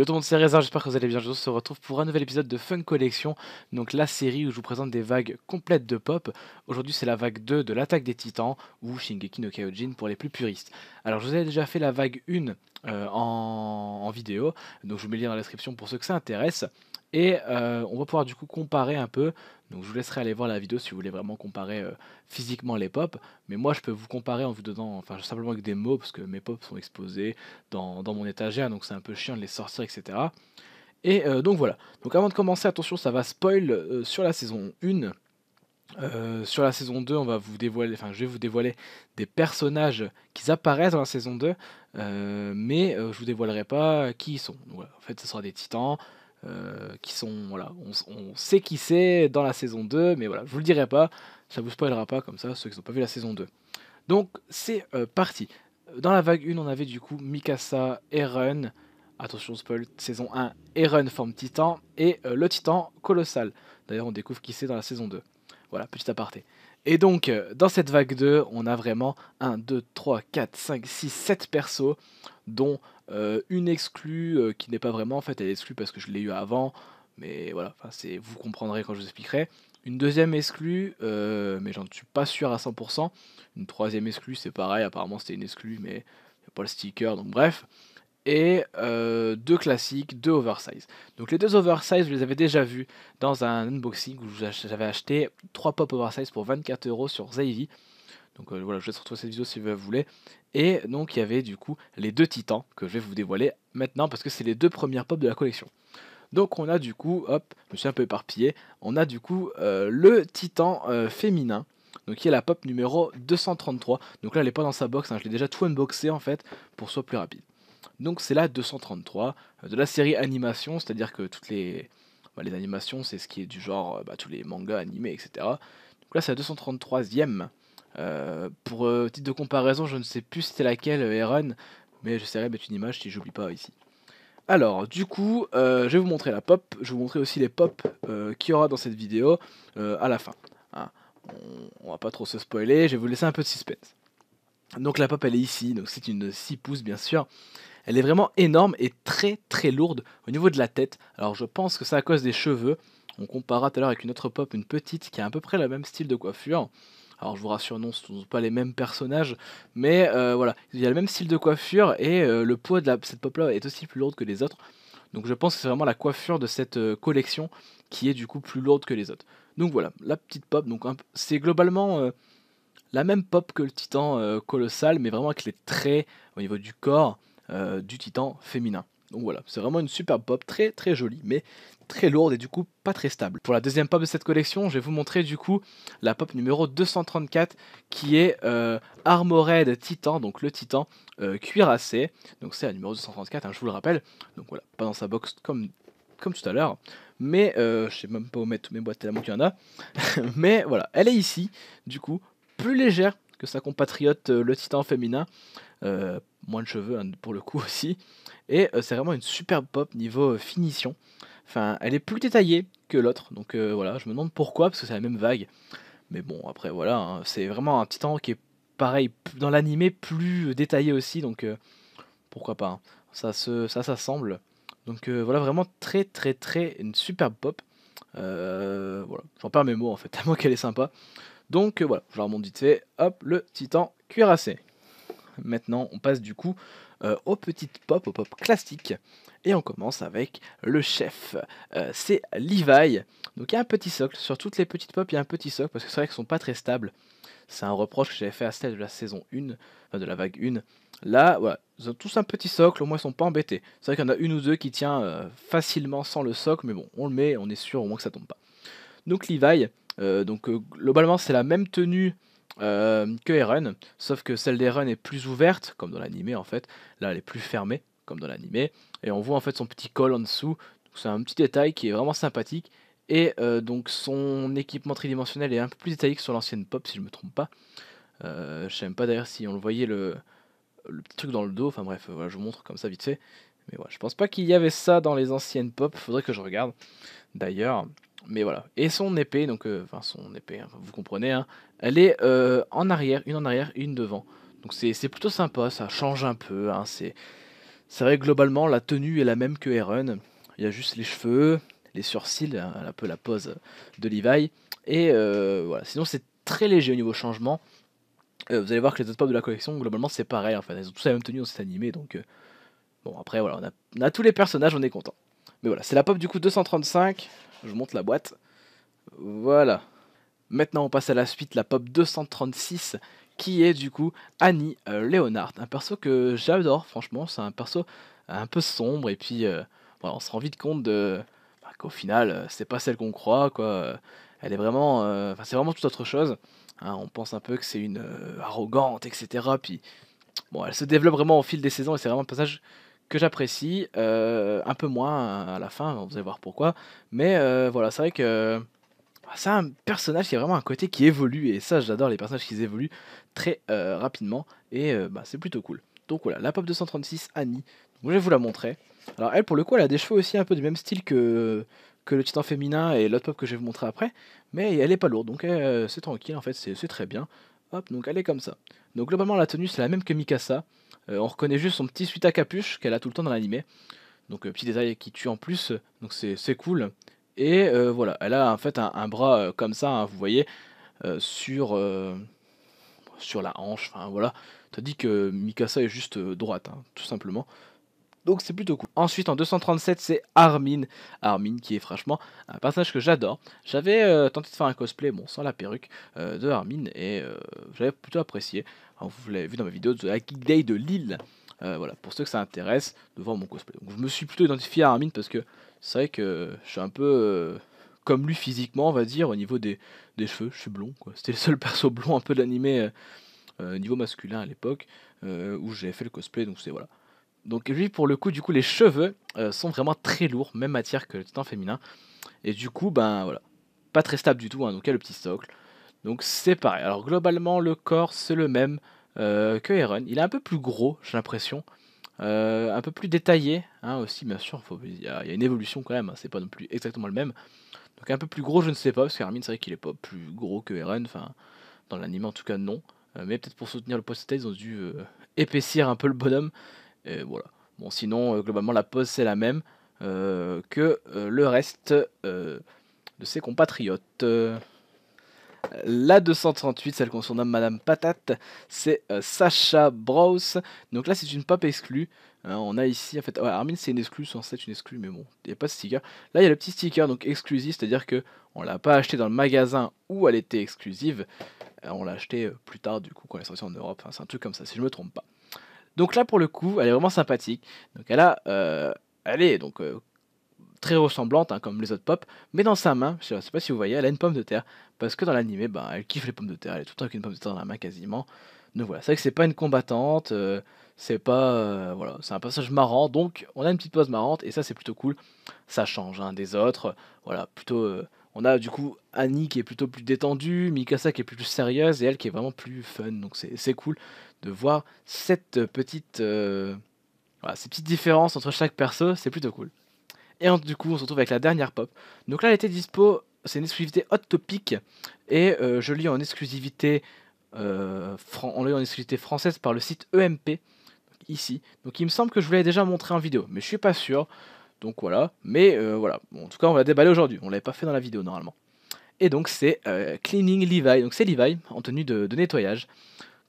Yo tout le monde, c'est Raisin, j'espère que vous allez bien. Je vous se retrouve pour un nouvel épisode de Fun Collection, donc la série où je vous présente des vagues complètes de pop. Aujourd'hui, c'est la vague 2 de l'attaque des titans, ou Shingeki no Kyojin pour les plus puristes. Alors, je vous ai déjà fait la vague 1 euh, en... en, vidéo, donc je vous mets le lien dans la description pour ceux que ça intéresse. Et euh, on va pouvoir du coup comparer un peu. Donc je vous laisserai aller voir la vidéo si vous voulez vraiment comparer euh, physiquement les pops. Mais moi je peux vous comparer en vous donnant, enfin simplement avec des mots, parce que mes pops sont exposés dans, mon étagère, donc c'est un peu chiant de les sortir, etc. Et euh, donc voilà. Donc avant de commencer, attention, ça va spoil sur la saison 1. sur la saison 2, on va vous dévoiler, enfin, je vais vous dévoiler des personnages qui apparaissent dans la saison 2, mais je je vous dévoilerai pas qui ils sont. En fait, ce sera des titans, euh, qui sont, voilà, on, sait qui c'est dans la saison 2, mais voilà, je vous le dirai pas, ça vous spoilera pas comme ça, ceux qui n'ont pas vu la saison 2. Donc c'est euh, parti. Dans la vague 1, on avait du coup Mikasa, Eren, attention spoil, saison 1, Eren forme Titan, et euh, le Titan colossal. D'ailleurs on découvre qui c'est dans la saison 2. Voilà, petit aparté. Et donc, euh, dans cette vague 2, on a vraiment 1, 2, 3, 4, 5, 6, 7 persos, dont euh, une exclue euh, qui n'est pas vraiment, en fait, elle est exclue parce que je l'ai eu avant, mais voilà, c'est, vous comprendrez quand je vous expliquerai. Une deuxième exclue, mais j'en suis pas sûr à 100%. Une troisième exclue, c'est pareil, apparemment c'était une exclue, mais il n'y a pas le sticker, donc bref et euh, deux classiques, deux oversize. Donc les deux oversize, je les avais déjà vus dans un unboxing où j'avais acheté trois pop oversize pour 24 euros sur Zavy. Donc euh, voilà, je vais retrouver cette vidéo si vous voulez. Et donc il y avait du coup les deux titans que je vais vous dévoiler maintenant parce que c'est les deux premières pop de la collection. Donc on a du coup, hop, je me suis un peu éparpillé, on a du coup euh, le titan féminin donc qui est la pop numéro 233. Donc là, elle n'est pas dans sa box, hein. je l'ai déjà tout unboxé en fait pour soit plus rapide. Donc c'est la 233 euh, de la série animation, c'est-à-dire que toutes les, bah, les animations, c'est ce qui est du genre euh, bah, tous les mangas animés, etc. Donc là c'est la 233e. Euh, pour titre de comparaison, je ne sais plus c'était laquelle, Eren, mais je de mettre une image si j'oublie pas ici. Alors, du coup, je vais vous montrer la pop, je vais vous montrer aussi les pop qu'il y aura dans cette vidéo à la fin. Ah, on, va pas trop se spoiler, je vais vous laisser un peu de suspense. Donc la pop elle est ici, donc c'est une 6 pouces bien sûr. Elle est vraiment énorme et très très lourde au niveau de la tête. Alors je pense que c'est à cause des cheveux. On comparera tout à l'heure avec une autre pop, une petite, qui a à peu près le même style de coiffure. Alors je vous rassure, non, ce ne sont pas les mêmes personnages, mais euh, voilà, il y a le même style de coiffure et euh, le poids de cette pop-là est aussi plus lourde que les autres. Donc je pense que c'est vraiment la coiffure de cette euh, collection qui est du coup plus lourde que les autres. Donc voilà, la petite pop, donc c'est globalement la même pop que le titan colossal, mais vraiment avec les traits au niveau du corps, euh, du titan féminin. Donc voilà, c'est vraiment une superbe pop, très très jolie, mais très lourde et du coup pas très stable. Pour la deuxième pop de cette collection, je vais vous montrer du coup la pop numéro 234 qui est euh, Armored Titan, donc le Titan euh, cuirassé. Donc c'est la numéro 234, hein, je vous le rappelle. Donc voilà, pas dans sa box comme, comme tout à l'heure. Mais euh, je sais même pas où mettre mes boîtes tellement qu'il y en a. mais voilà, elle est ici, du coup, plus légère que sa compatriote le Titan féminin. Euh, moins de cheveux hein, pour le coup aussi. Et euh, c'est vraiment une superbe pop niveau euh, finition. Enfin, elle est plus détaillée que l'autre, donc voilà, je me demande pourquoi, parce que c'est la même vague. Mais bon, après voilà, hein, c'est vraiment un titan qui est pareil dans l'animé plus détaillé aussi, donc pourquoi pas. Hein. Ça, se, ça, ça semble. Donc voilà, vraiment très très très une superbe pop. voilà, j'en perds mes mots en fait, tellement qu'elle est sympa. Donc voilà, je la remonte vite fait. Hop, le titan cuirassé. Maintenant, on passe du coup euh, aux petites pop, aux pop classiques. Et on commence avec le chef. Euh, c'est Levi. Donc il y a un petit socle. Sur toutes les petites pop, il y a un petit socle parce que c'est vrai qu'elles sont pas très stables. C'est un reproche que j'avais fait à celle de la saison 1, de la vague 1. Là, voilà, ils ont tous un petit socle, au moins ils sont pas embêtés. C'est vrai qu'il y en a une ou deux qui tient euh, facilement sans le socle, mais bon, on le met, on est sûr au moins que ça tombe pas. Donc Levi, donc globalement c'est la même tenue euh, que Eren, sauf que celle d'Eren est plus ouverte, comme dans l'animé en fait, là elle est plus fermée, comme dans l'animé, et on voit en fait son petit col en dessous, c'est un petit détail qui est vraiment sympathique, et euh, donc son équipement tridimensionnel est un peu plus détaillé que sur l'ancienne pop si je me trompe pas, euh, je sais pas d'ailleurs si on le voyait le, truc dans le dos, enfin bref, voilà, je vous montre comme ça vite fait, mais voilà, je pense pas qu'il y avait ça dans les anciennes pop, faudrait que je regarde, d'ailleurs mais voilà. Et son épée, donc, euh, enfin son épée, hein, vous comprenez, hein, elle est euh, en arrière, une en arrière, une devant. Donc c'est plutôt sympa, ça change un peu. Hein, c'est vrai que globalement, la tenue est la même que Eren. Il y a juste les cheveux, les sourcils, un peu la pose de Levi. Et euh, voilà. Sinon, c'est très léger au niveau changement. vous allez voir que les autres pops de la collection, globalement, c'est pareil. Enfin, ils ont tous la même tenue dans cet animé. Donc, bon, après, voilà, on a tous les personnages, on est content. Mais voilà, c'est la pop du coup 235. Je monte la boîte. Voilà. Maintenant, on passe à la suite, la pop 236, qui est du coup Annie euh, Leonard. Un perso que j'adore, franchement. C'est un perso un peu sombre, et puis euh, on se rend vite compte de, bah, qu'au final, euh, c'est pas celle qu'on croit, quoi. Elle est vraiment. c'est vraiment tout autre chose. Hein. on pense un peu que c'est une arrogante, etc. Puis, bon, elle se développe vraiment au fil des saisons, et c'est vraiment un passage que j'apprécie, euh, un peu moins à la fin, vous allez voir pourquoi. Mais euh, voilà, c'est vrai que ah, c'est un personnage qui a vraiment un côté qui évolue, et ça j'adore les personnages qui évoluent très euh, rapidement, et bah, c'est plutôt cool. Donc voilà, la pop 236 Annie, je vais vous la montrer. Alors elle pour le coup elle a des cheveux aussi un peu du même style que, que le titan féminin et l'autre pop que je vais vous montrer après, mais elle est pas lourde, donc c'est tranquille en fait, c'est très bien. Hop, donc elle est comme ça. Donc globalement la tenue c'est la même que Mikasa, euh, on reconnaît juste son petit suite à capuche qu'elle a tout le temps dans l'animé. Donc euh, petit détail qui tue en plus, donc c'est cool. Et euh, voilà, elle a en fait un, bras comme ça, hein, vous voyez, sur, sur la hanche. Enfin voilà, t'as dit que Mikasa est juste droite, hein, tout simplement. Donc c'est plutôt cool. Ensuite, en 237, c'est Armin. Armin qui est franchement un personnage que j'adore. J'avais euh, tenté de faire un cosplay, bon, sans la perruque, euh, de Armin et euh, j'avais plutôt apprécié. vous l'avez vu dans ma vidéo de la Day de Lille. voilà, pour ceux que ça intéresse, de voir mon cosplay. Donc je me suis plutôt identifié à Armin parce que c'est vrai que je suis un peu comme lui physiquement, on va dire, au niveau des, cheveux. Je suis blond, C'était le seul perso blond un peu d'animé niveau masculin à l'époque où j'ai fait le cosplay. Donc c'est voilà, donc lui, pour le coup, du coup, les cheveux euh, sont vraiment très lourds, même matière que le titan féminin. Et du coup, ben voilà, pas très stable du tout, hein, donc il y a le petit socle. Donc c'est pareil. Alors globalement, le corps, c'est le même euh, que Eren. Il est un peu plus gros, j'ai l'impression. Euh, un peu plus détaillé hein, aussi, bien sûr. Il y, a une évolution quand même, hein. c'est pas non plus exactement le même. Donc un peu plus gros, je ne sais pas, parce qu'Armin, c'est vrai qu'il est pas plus gros que Eren, enfin, dans l'anime en tout cas, non. mais peut-être pour soutenir le post ils ont dû épaissir un peu le bonhomme et voilà. Bon, sinon, euh, globalement, la pose, c'est la même euh, que euh, le reste de ses compatriotes. La 238, celle qu'on surnomme Madame Patate, c'est Sacha Bros. Donc là, c'est une pop exclue. Hein, on a ici, en fait, Armin c'est une exclue, sans c'est une exclue, mais bon, il n'y a pas de sticker. Là, il y a le petit sticker, donc exclusif, c'est-à-dire que on l'a pas acheté dans le magasin où elle était exclusive. on l'a acheté plus tard, du coup, quand elle est sortie en Europe. c'est un truc comme ça, si je me trompe pas. Donc là, pour le coup, elle est vraiment sympathique. Donc elle a, euh, elle est donc euh, très ressemblante, hein, comme les autres pop, mais dans sa main, je sais pas si vous voyez, elle a une pomme de terre, parce que dans l'animé, ben, elle kiffe les pommes de terre, elle est tout le temps avec une pomme de terre dans la main quasiment. Donc voilà, c'est vrai que c'est pas une combattante, euh, c'est pas, voilà, c'est un passage marrant, donc on a une petite pose marrante, et ça c'est plutôt cool, ça change hein, des autres, voilà, plutôt on a du coup Annie qui est plutôt plus détendue, Mikasa qui est plus, sérieuse et elle qui est vraiment plus fun. Donc c'est cool de voir cette petite, euh, ces petites différences entre chaque perso, c'est plutôt cool. Et en, du coup, on se retrouve avec la dernière pop. Donc là, elle était dispo, c'est une exclusivité Hot Topic et euh, je lis en exclusivité, euh, en exclusivité française par le site EMP ici. Donc il me semble que je vous l'avais déjà montré en vidéo, mais je suis pas sûr. Donc voilà, mais euh, voilà, en tout cas on va déballer aujourd'hui, on l'avait pas fait dans la vidéo normalement. Et donc c'est euh, Cleaning Levi, donc c'est Levi en tenue de, nettoyage,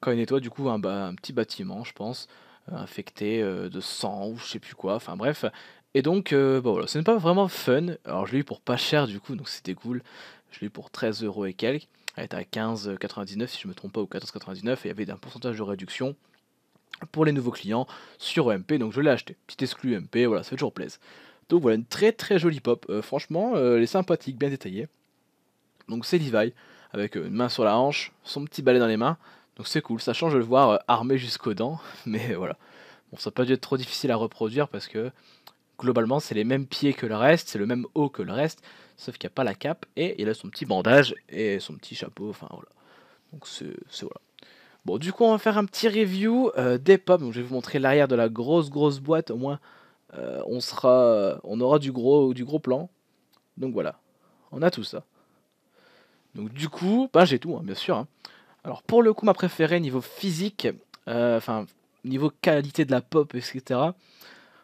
quand il nettoie du coup un, petit bâtiment je pense, euh, infecté de sang ou je sais plus quoi, enfin bref. Et donc bon voilà, ce n'est pas vraiment fun, alors je l'ai eu pour pas cher du coup, donc c'était cool, je l'ai eu pour 13 euros et quelques, elle était à 15,99 si je me trompe pas ou 14,99 et il y avait un pourcentage de réduction pour les nouveaux clients sur EMP. Donc je l'ai acheté. Petit exclu e MP, voilà, ça fait toujours plaisir. Donc voilà, une très très jolie pop. Euh, franchement, les euh, elle est sympathique, bien détaillée. Donc c'est Levi, avec euh, une main sur la hanche, son petit balai dans les mains. Donc c'est cool, ça change de le voir armé jusqu'aux dents. Mais voilà. Bon, ça n'a pas dû être trop difficile à reproduire parce que globalement, c'est les mêmes pieds que le reste, c'est le même haut que le reste, sauf qu'il n'y a pas la cape et il a son petit bandage et son petit chapeau. Enfin voilà. Donc c'est voilà. Bon, du coup, on va faire un petit review euh, des pommes. je vais vous montrer l'arrière de la grosse, grosse boîte. Au moins, euh, on, sera, on aura du gros, du gros plan. Donc voilà, on a tout ça. Donc du coup, ben, j'ai tout, hein, bien sûr. Hein. Alors pour le coup, ma préférée niveau physique, euh, enfin niveau qualité de la pop, etc.,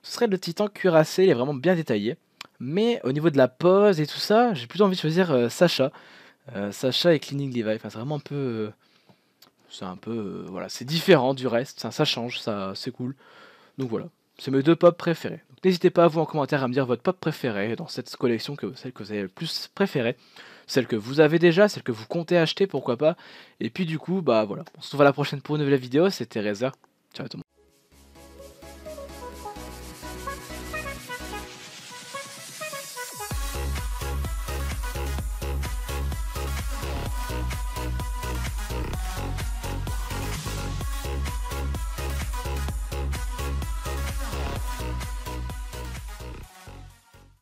ce serait le Titan cuirassé, il est vraiment bien détaillé. Mais au niveau de la pose et tout ça, j'ai plutôt envie de choisir Sacha. Sacha et Cleaning Levi, enfin c'est vraiment un peu... C'est un peu. Euh, voilà, c'est différent du reste, ça, change, ça, c'est cool. Donc voilà, c'est mes deux pop préférés. n'hésitez pas, à vous, en commentaire, à me dire votre pop préféré dans cette collection, que, celle que vous avez le plus préférée, celle que vous avez déjà, celle que vous comptez acheter, pourquoi pas. Et puis du coup, bah voilà, on se retrouve à la prochaine pour une nouvelle vidéo, c'était Reza. Ciao tout le monde.